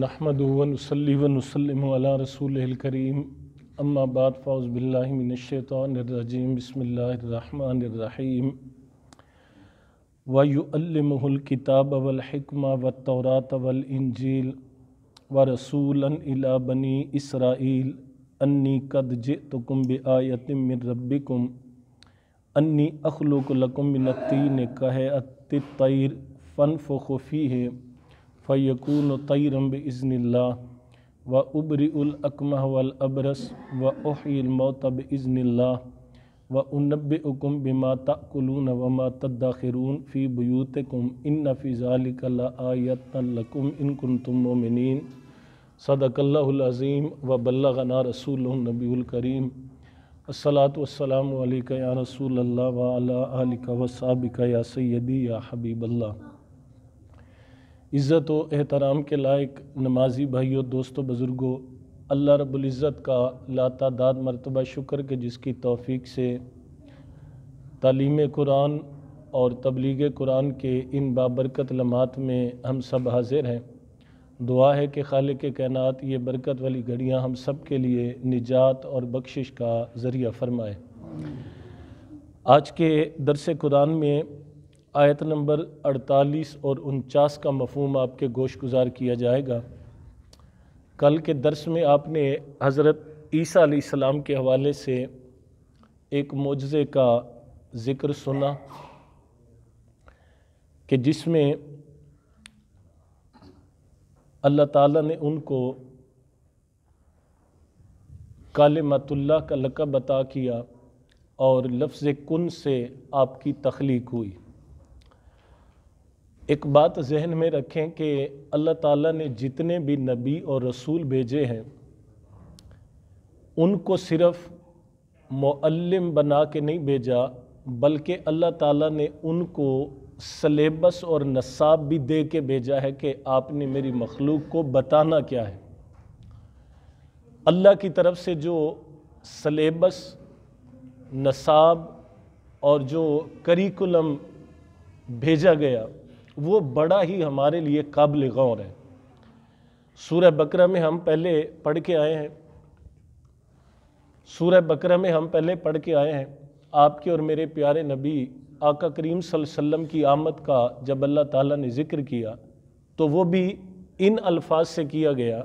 नहमदनसलीवनसलम रसूल करीम अम्मा बाद फ़ौज़ बिल्लाशैतरजीम बसमीम वायुअलमहल किताब वलहकमा व तौरात वलइंजील व रसूलन इला बनी इसराइल अन्नी कद जितुकुम बआयतिम मिन रब्बिकुम अन्नी अखलुक लकुम मिनतीन कह अतिर फ़न फ़ोफ़ी है فيكون طيرا بإذن الله وأبرئ الأكمه والأبرص وأحيي الموت بإذن الله وأنبئكم بما تأكلون وما تدخرون في بيوتكم إن في ذلك لآيات لكم إن كنتم مؤمنين صدق الله العظيم وبلغنا رسوله النبي الكريم الصلاة والسلام عليك يا رسول الله وعلى آلك وصحبك يا سيدي يا حبيب الله इज़्ज़त व एहतराम के लायक नमाजी भाइयों दोस्तों बुज़ुर्गों अल्लाह रबुल्ज़त का लातादाद मरतबा शुक्र के जिसकी तोफ़ी से तालीम कुरान और तबलीग कुरान के इन बाबरकत लम्हात में हम सब हाजिर हैं दुआ है कि खाल के कैनात ये बरकत वाली घड़ियाँ हम सब के लिए निजात और बख्शिश का ज़रिया फरमाए आज के दरस कुरान में आयत नंबर 48 और उनचास का मफहम आपके गोश गुजार किया जाएगा कल के दर्स में आपने हज़रत ईसा सलाम के हवाले से एक मुजज़े का ज़िक्र सुना कि जिसमें अल्लाह ताला ने उनको काले मतुल्ला का लकब अता किया और लफ्ज़ कन से आपकी तख्लीक हुई एक बात जहन में रखें कि अल्लाह ताला ने जितने भी नबी और रसूल भेजे हैं उनको सिर्फ मल्लम बना के नहीं भेजा बल्कि अल्लाह ताला ने उनको सलेबस और नसाब भी दे के भेजा है कि आपने मेरी मखलूक को बताना क्या है अल्लाह की तरफ से जो सलेबस नसाब और जो करिकुलम भेजा गया वो बड़ा ही हमारे लिए काबिल गौर है सूर्य बकरा में हम पहले पढ़ के आए हैं सूर्य बकरा में हम पहले पढ़ के आए हैं आपके और मेरे प्यारे नबी आका करीम वसल्लम की आमद का जब अल्लाह ताला ने ज़िक्र किया तो वो भी इन अल्फाज से किया गया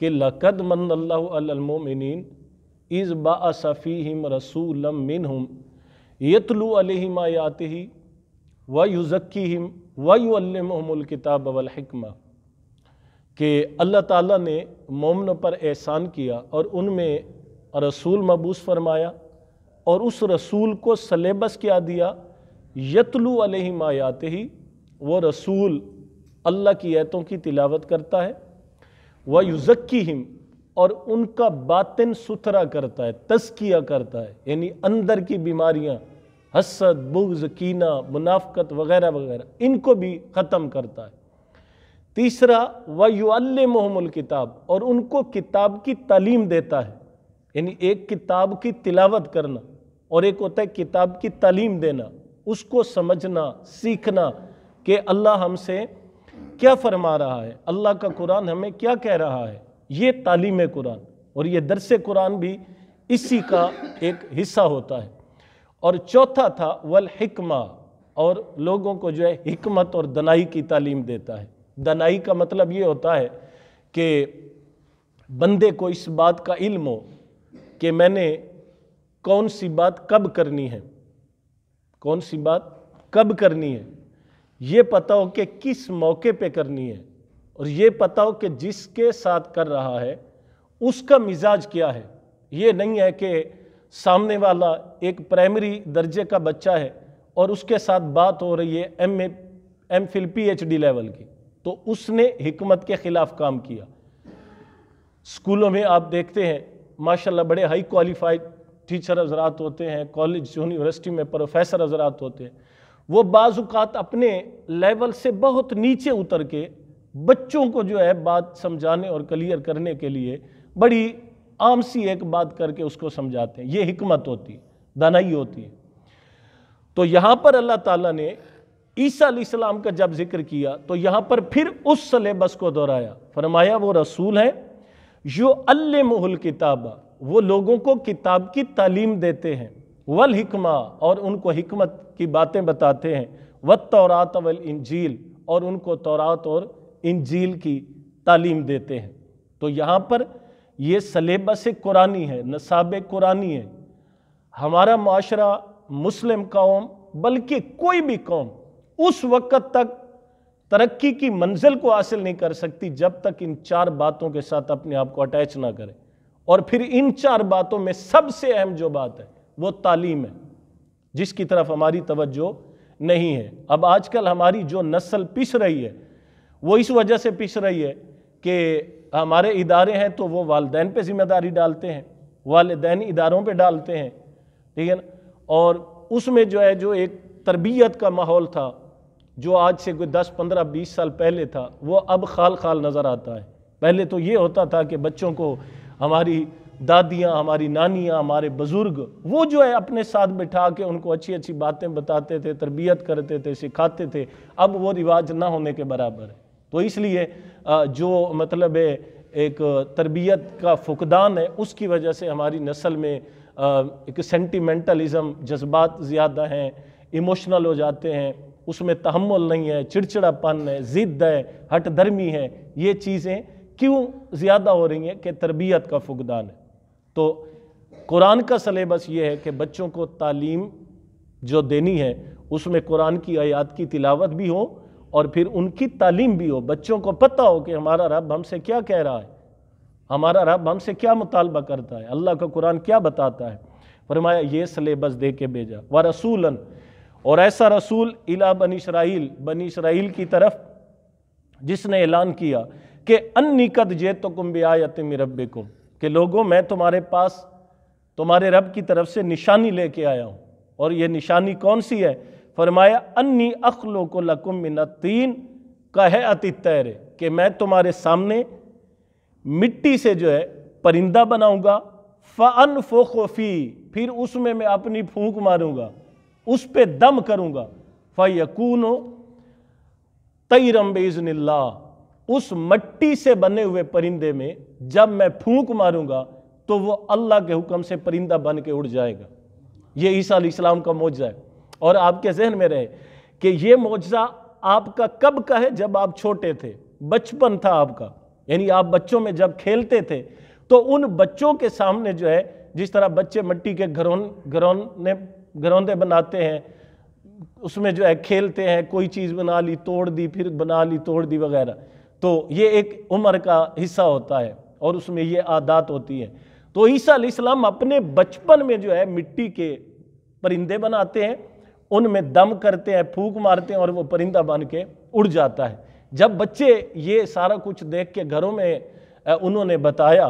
कि लकद मन अल्लामिन इज़ बाफ़ीम रसूलम मिन हम यतलु अलहमायात ही व युज़क्की हिम वायुल्मल किताब वलहकमा कि अल्लाह ताला ने मोमन पर एहसान किया और उनमें रसूल मबूस फरमाया और उस रसूल को सलेबस क्या दिया यतलू ही आयात ही वो रसूल अल्लाह की आयतों की तिलावत करता है वह युजक्की हिम और उनका बातिन सुथरा करता है तस्किया करता है यानी अंदर की बीमारियाँ हसद बुग्ज़ कीना मुनाफ़त वगैरह वगैरह इनको भी ख़त्म करता है तीसरा वयुअल किताब और उनको किताब की तालीम देता है यानी एक किताब की तिलावत करना और एक होता है किताब की तालीम देना उसको समझना सीखना कि अल्लाह हमसे क्या फरमा रहा है अल्लाह का कुरान हमें क्या कह रहा है ये तालीम कुरान और ये दरस कुरान भी इसी का एक हिस्सा होता है और चौथा था वल हिकमा और लोगों को जो है हिकमत और दनाई की तालीम देता है दनाई का मतलब ये होता है कि बंदे को इस बात का इल्म हो कि मैंने कौन सी बात कब करनी है कौन सी बात कब करनी है ये पता हो कि किस मौके पे करनी है और ये पता हो कि जिसके साथ कर रहा है उसका मिजाज क्या है ये नहीं है कि सामने वाला एक प्राइमरी दर्जे का बच्चा है और उसके साथ बात हो रही है M A M Phil P H D level की तो उसने हमत के ख़िलाफ़ काम किया स्कूलों में आप देखते हैं माशाल्लाह बड़े हाई क्वालिफाइड टीचर हजरात होते हैं कॉलेज यूनिवर्सिटी में प्रोफेसर हजरात होते हैं वो बाज़ात अपने लेवल से बहुत नीचे उतर के बच्चों को जो है बात समझाने और क्लियर करने के लिए बड़ी आम सी एक बात करके उसको समझाते हैं ये हिकमत होती है दनाई होती है तो यहाँ पर अल्लाह ताला ने ईसा सलाम का जब जिक्र किया तो यहाँ पर फिर उस सलेबस को दोहराया फरमाया वो रसूल है यो अल मोहल किताब वो लोगों को किताब की तालीम देते हैं वल हिकमा और उनको हिकमत की बातें बताते हैं व तौरात वल इंजील और उनको तौरात और इंजील की तालीम देते हैं तो यहाँ पर ये सलेबस कुरानी है नसाब कुरानी है हमारा माशरा मुस्लिम कौम बल्कि कोई भी कौम उस वक़्त तक तरक्की की मंजिल को हासिल नहीं कर सकती जब तक इन चार बातों के साथ अपने आप को अटैच ना करें और फिर इन चार बातों में सबसे अहम जो बात है वो तालीम है जिसकी तरफ हमारी तवज्जो नहीं है अब आजकल हमारी जो नस्ल पिस रही है वो इस वजह से पिस रही है कि हमारे इदारे हैं तो वो वालदेन पर ज़िम्मेदारी डालते हैं वालदेन इदारों पर डालते हैं ठीक है ना और उसमें जो है जो एक तरबियत का माहौल था जो आज से कोई दस पंद्रह बीस साल पहले था वो अब खाल खाल नज़र आता है पहले तो ये होता था कि बच्चों को हमारी दादियाँ हमारी नानियाँ हमारे बुज़ुर्ग वो जो है अपने साथ बिठा के उनको अच्छी अच्छी बातें बताते थे तरबियत करते थे सिखाते थे अब वो रिवाज ना होने के बराबर है तो इसलिए जो मतलब है एक तरबियत का फुकदान है उसकी वजह से हमारी नस्ल में एक सेंटिमेंटलिज़म जज्बात ज़्यादा हैं इमोशनल हो जाते हैं उसमें तहमुल नहीं है चिड़चिड़ापन है ज़िद्द है हट धर्मी है ये चीज़ें क्यों ज़्यादा हो रही हैं कि तरबियत का फुकदान है तो कुरान का सलेबस ये है कि बच्चों को तालीम जो देनी है उसमें कुरान की आयात की तिलावत भी हो और फिर उनकी तालीम भी हो बच्चों को पता हो कि हमारा रब हमसे क्या कह रहा है हमारा रब हमसे क्या मुतालबा करता है अल्लाह का कुरान क्या बताता है फरमाया ये सलेबस दे के भेजा व रसूलन और ऐसा रसूल इला बनी इसराइल बनी इसराइल की तरफ जिसने ऐलान किया कि अन्निकत जे तो कुम बियात रब को कि लोगों मैं तुम्हारे पास तुम्हारे रब की तरफ से निशानी लेके आया हूँ और ये निशानी कौन सी है फरमाया अन्नी अखलो को लकुम मिनतीन कहे अति तैर कि मैं तुम्हारे सामने मिट्टी से जो है परिंदा बनाऊंगा फ़न फोखोफी फिर उसमें मैं अपनी फूंक मारूंगा उस पर दम करूंगा फ़यकून तयरम बेजनल्ला उस मट्टी से बने हुए परिंदे में जब मैं फूंक मारूंगा तो वो अल्लाह के हुक्म से परिंदा बन के उड़ जाएगा ये ईसा इस्लाम का मौजा है और आपके जहन में रहे कि ये मुआजा आपका कब का है जब आप छोटे थे बचपन था आपका यानी आप बच्चों में जब खेलते थे तो उन बच्चों के सामने जो है जिस तरह बच्चे मिट्टी के घरों घरौने घरौंदे बनाते हैं उसमें जो है खेलते हैं कोई चीज़ बना ली तोड़ दी फिर बना ली तोड़ दी वगैरह तो ये एक उम्र का हिस्सा होता है और उसमें ये आदात होती है तो ईसा इस्लाम अपने बचपन में जो है मिट्टी के परिंदे बनाते हैं उनमें दम करते हैं फूक मारते हैं और वो परिंदा बन के उड़ जाता है जब बच्चे ये सारा कुछ देख के घरों में उन्होंने बताया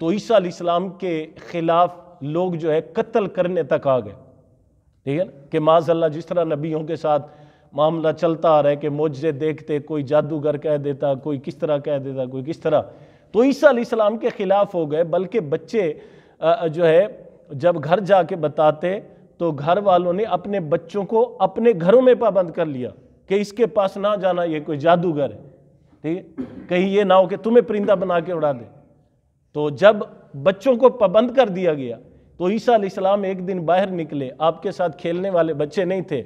तो ईसा इस्लाम के ख़िलाफ़ लोग जो है कत्ल करने तक आ गए ठीक है ना कि माजल्ला जिस तरह नबियों के साथ मामला चलता आ रहा है कि मोजे देखते कोई जादूगर कह देता कोई किस तरह कह देता कोई किस तरह तो ईसा इस्लाम के ख़िलाफ़ हो गए बल्कि बच्चे जो है जब घर जाके बताते तो घर वालों ने अपने बच्चों को अपने घरों में पाबंद कर लिया कि इसके पास ना जाना ये कोई जादूगर है ठीक है कहीं ये ना हो कि तुम्हें परिंदा बना के उड़ा दे तो जब बच्चों को पाबंद कर दिया गया तो ईसा इस्लाम एक दिन बाहर निकले आपके साथ खेलने वाले बच्चे नहीं थे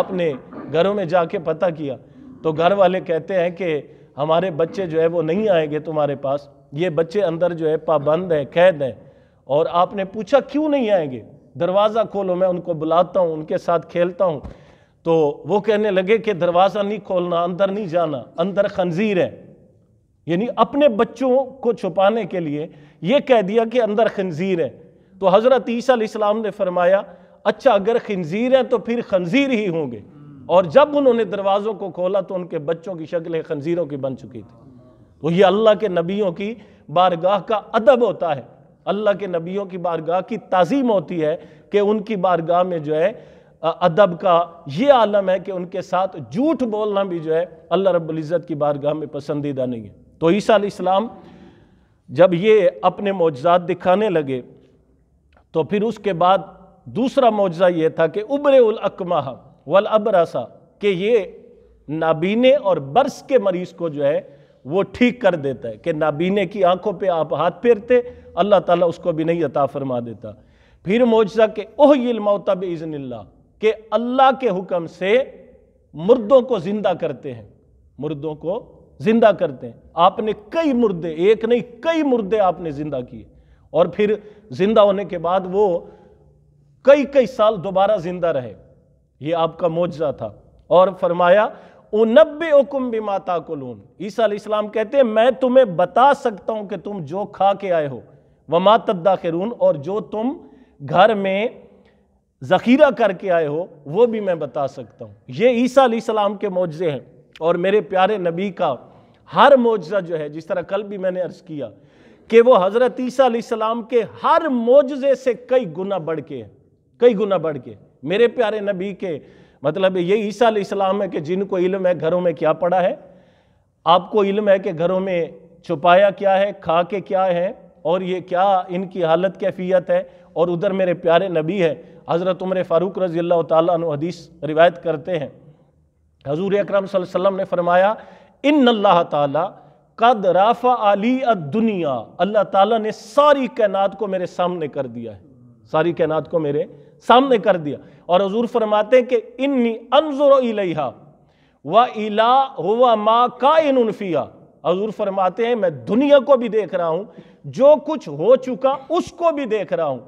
आपने घरों में जाके पता किया तो घर वाले कहते हैं कि हमारे बच्चे जो है वो नहीं आएंगे तुम्हारे पास ये बच्चे अंदर जो है पाबंद है कैद हैं और आपने पूछा क्यों नहीं आएंगे दरवाज़ा खोलो मैं उनको बुलाता हूँ उनके साथ खेलता हूँ तो वो कहने लगे कि दरवाज़ा नहीं खोलना अंदर नहीं जाना अंदर खंजीर है यानी अपने बच्चों को छुपाने के लिए ये कह दिया कि अंदर खंजीर है तो हज़रत ईसा इस्लाम ने फरमाया अच्छा अगर खंजीर है तो फिर खंजीर ही होंगे और जब उन्होंने दरवाज़ों को खोला तो उनके बच्चों की शक्लें खंजीरों की बन चुकी थी तो ये अल्लाह के नबियों की बारगाह का अदब होता है अल्लाह के नबियों की बारगाह की तज़ीम होती है कि उनकी बारगाह में जो है अदब का ये आलम है कि उनके साथ झूठ बोलना भी जो है अल्लाह रब्ज़त की बारगाह में पसंदीदा नहीं है तो ईसा जब ये अपने मुआजात दिखाने लगे तो फिर उसके बाद दूसरा मुआजा ये था कि उबरे उल अकमा वल अबरासा कि ये नाबीने और बर्स के मरीज़ को जो है वो ठीक कर देता है कि नाबीने की आंखों पे आप हाथ फेरते अल्लाह ताला उसको भी नहीं अता फरमा देता फिर मोजा के ओह यमौता बज़नल्ला के अल्लाह के हुक्म से मुर्दों को ज़िंदा करते हैं मुर्दों को ज़िंदा करते हैं आपने कई मुर्दे एक नहीं कई मुर्दे आपने ज़िंदा किए और फिर ज़िंदा होने के बाद वो कई कई साल दोबारा ज़िंदा रहे ये आपका मुआवजा था और फरमाया उनबे हुकुम भी माता ईसा इस्लाम कहते हैं मैं तुम्हें बता सकता हूं कि तुम जो खा के आए हो व मातदा खरून और जो तुम घर में ज़ख़ीरा करके आए हो वो भी मैं बता सकता हूँ ये ईसा सलाम के मुआवजे हैं और मेरे प्यारे नबी का हर मुआजा जो है जिस तरह कल भी मैंने अर्ज़ किया कि वो हज़रत ईसा सलाम के हर मुजज़े से कई गुना बढ़ के कई गुना बढ़ के मेरे प्यारे नबी के मतलब ये ईसा इस्लाम है कि जिनको इल्म है घरों में क्या पड़ा है आपको इल्म है कि घरों में छुपाया क्या है खा के क्या है और ये क्या इनकी हालत कैफियत है और उधर मेरे प्यारे नबी है हज़रत उम्र फ़ारूक रज़ी अल्लाह तदीस रिवायत करते हैं हजूर अक्रम वसम ने फरमाया इन अल्लाह ताला कद राफ़ा अ दुनिया अल्लाह ताला ने सारी कैनात को मेरे सामने कर दिया है सारी कैनात को मेरे सामने कर दिया और हजूर फरमाते हैं कि इन्नी अनजुर इलेहा व इला हुआ मा का इन उनफिया हजूर फरमाते हैं मैं दुनिया को भी देख रहा हूं जो कुछ हो चुका उसको भी देख रहा हूं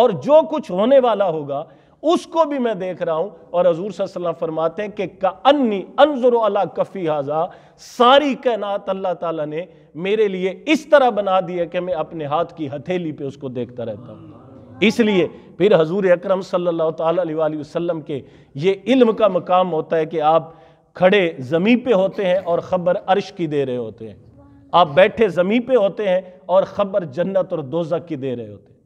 और जो कुछ होने वाला होगा उसको भी मैं देख रहा हूं और हजूर सल्लल्लाहु फरमाते हैं कि का अन्नी अनजुर अला कफ़ी हाजा सारी कायनात अल्लाह ताला ने मेरे लिए इस तरह बना दिया कि मैं अपने हाथ की हथेली पे उसको देखता रहता हूं इसलिए फिर हजूर अक्रम सल्ला के ये इल्म का मकाम होता है कि आप खड़े ज़मीं पे होते हैं और ख़बर अरश की दे रहे होते हैं आप बैठे ज़मीं पे होते हैं और ख़बर जन्नत और दोजक की दे रहे होते हैं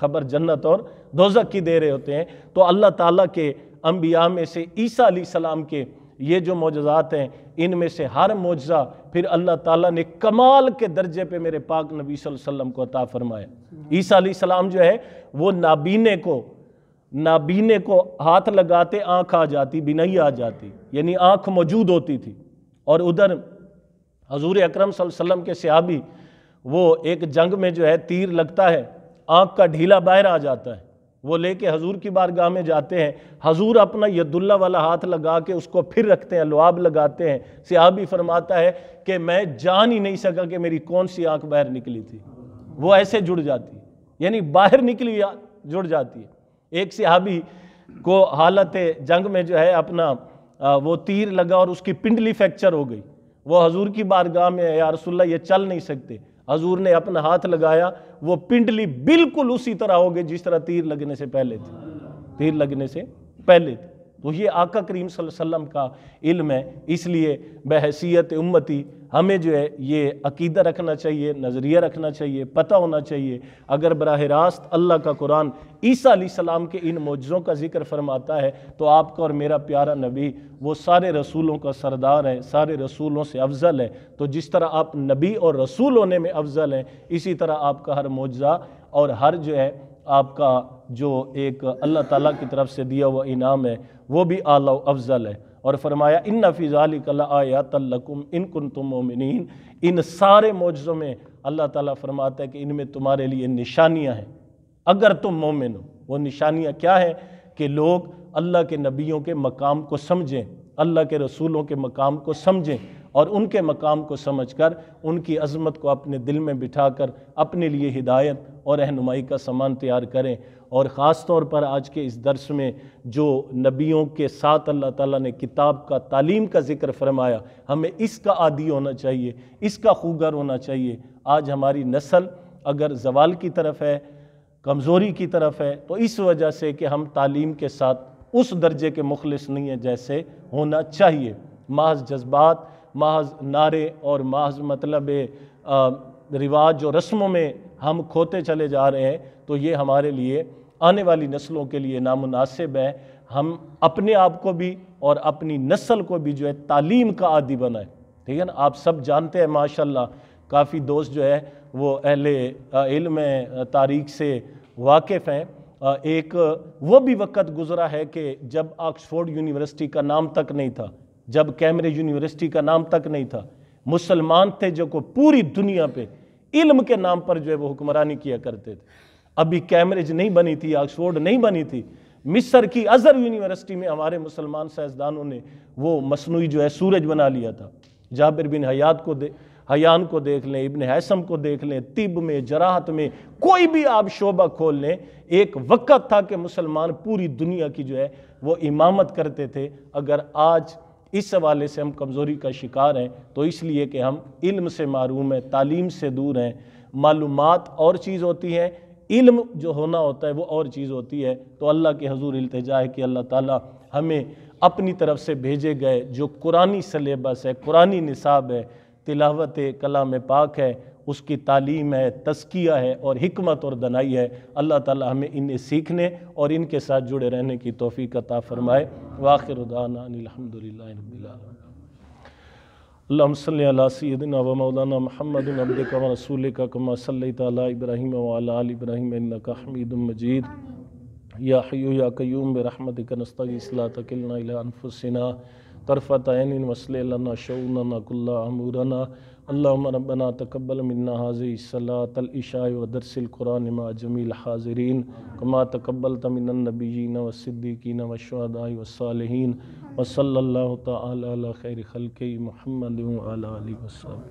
ख़बर जन्नत और दोजक की दे रहे होते हैं तो अल्लाह ताला के अम्बिया में से ईसा सलाम के ये जो मोजात हैं इनमें से हर मोजा फिर अल्लाह ताला ने कमाल के दर्जे पे मेरे पाक नबी वसल्लम को अता फरमाया ईसा सलाम जो है वो नाबीने को नाबीने को हाथ लगाते आंख आ जाती बिनाई आ जाती यानी आंख मौजूद होती थी और उधर हजूर अक्रम सल्लम के सहाबी वो एक जंग में जो है तीर लगता है आंख का ढीला बाहर आ जाता है वो लेके हजूर की बारगाह में जाते हैं हजूर अपना यदुल्ला वाला हाथ लगा के उसको फिर रखते हैं लुआब लगाते हैं सहाबी फरमाता है कि मैं जान ही नहीं सका कि मेरी कौन सी आंख बाहर निकली थी वो ऐसे जुड़ जाती यानी बाहर निकली जुड़ जाती है एक सिहाबी को हालत जंग में जो है अपना वो तीर लगा और उसकी पिंडली फ्रैक्चर हो गई वो हजूर की बारगाह में या रसुल्ला ये चल नहीं सकते हजूर ने अपना हाथ लगाया वो पिंडली बिल्कुल उसी तरह हो गई जिस तरह तीर लगने से पहले थी तीर लगने से पहले थी तो ये आका करीम वसल्लम का इल्म है इसलिए बहसीत उम्मती हमें जो है ये अकीदा रखना चाहिए नज़रिया रखना चाहिए पता होना चाहिए अगर बरह रास्त अल्लाह का कुरान ईसा सलाम के इन मौजों का जिक्र फरमाता है तो आपका और मेरा प्यारा नबी वो सारे रसूलों का सरदार है सारे रसूलों से अफजल है तो जिस तरह आप नबी और रसूल होने में अफजल हैं इसी तरह आपका हर मौजा और हर जो है आपका जो एक अल्लाह ताला की तरफ से दिया हुआ इनाम है वो भी आला अफजल है और फरमाया इन नफ़ीज़ाली आयातम इन कन तुम इन सारे मौजों में अल्लाह ताला फरमाता है कि इनमें तुम्हारे लिए निशानियाँ हैं अगर तुम मोमिन हो वो निशानियाँ क्या है कि लोग अल्लाह के नबियों के मकाम को समझें अल्लाह के रसूलों के मकाम को समझें और उनके मकाम को समझ कर उनकी अज़मत को अपने दिल में बिठा कर अपने लिए हिदायत और रहनुमाई का सामान तैयार करें और ख़ास तौर पर आज के इस दर्स में जो नबियों के साथ अल्लाह ताला ने किताब का तालीम का ज़िक्र फरमाया हमें इसका आदि होना चाहिए इसका खूगर होना चाहिए आज हमारी नस्ल अगर जवाल की तरफ है कमज़ोरी की तरफ है तो इस वजह से कि हम तालीम के साथ उस दर्जे के मुखलिस नहीं हैं जैसे होना चाहिए महज जज्बात महज नारे और महज मतलब रिवाज और रस्मों में हम खोते चले जा रहे हैं तो ये हमारे लिए आने वाली नस्लों के लिए नामनासिब है हम अपने आप को भी और अपनी नस्ल को भी जो है तालीम का आदि बनाए ठीक है ना आप सब जानते हैं माशाल्लाह काफ़ी दोस्त जो है वो अहले इल्म तारीख से वाकिफ़ हैं एक वो भी वक्त गुजरा है कि जब ऑक्सफोर्ड यूनिवर्सिटी का नाम तक नहीं था जब कैम्ब्रिज यूनिवर्सिटी का नाम तक नहीं था मुसलमान थे जो को पूरी दुनिया पे इल्म के नाम पर जो है वो हुक्मरानी किया करते थे अभी कैम्ब्रिज नहीं बनी थी ऑक्सफोर्ड नहीं बनी थी मिस्र की अज़हर यूनिवर्सिटी में हमारे मुसलमान साइंसदानों ने वो मसनू जो है सूरज बना लिया था जाबिर बिन हयात को दे हयान को देख लें इबन हैसम को देख लें तिब में जराहत में कोई भी आप शोबा खोल लें एक वक्त था कि मुसलमान पूरी दुनिया की जो है वो इमामत करते थे अगर आज इस हवाले से हम कमज़ोरी का शिकार हैं तो इसलिए कि हम इल्म से मरूम हैं तालीम से दूर हैं मालूम और चीज़ होती है इल्म जो होना होता है वो और चीज़ होती है तो अल्लाह के हजूर अल्तजा है कि अल्लाह ताला हमें अपनी तरफ से भेजे गए जो कुरानी सलेबस है कुरानी निसाब है तिलावत कलाम पाक है उसकी तालीम है तस्किया है और हमत और दनाई है अल्लाह ताला हमें इन्हें सीखने और इनके साथ जुड़े रहने की तोफ़ी कता फ़रमाए वाखिर अल्लाम सदन व मौलाना महमद रसूल का इब्राहिम इब्राहिम हमीद मजीद या हयू या क्यूम बरहमत वसल कुल्ला अल्लाम रबना तकबल मन्ना हाजी सलातलशाह वदरसिलकुरान जमील हाजरीन कमा तकबल तमिनबीन वसिद्दीकीन वशदा वसालहन वसल तैर खल महमद वसम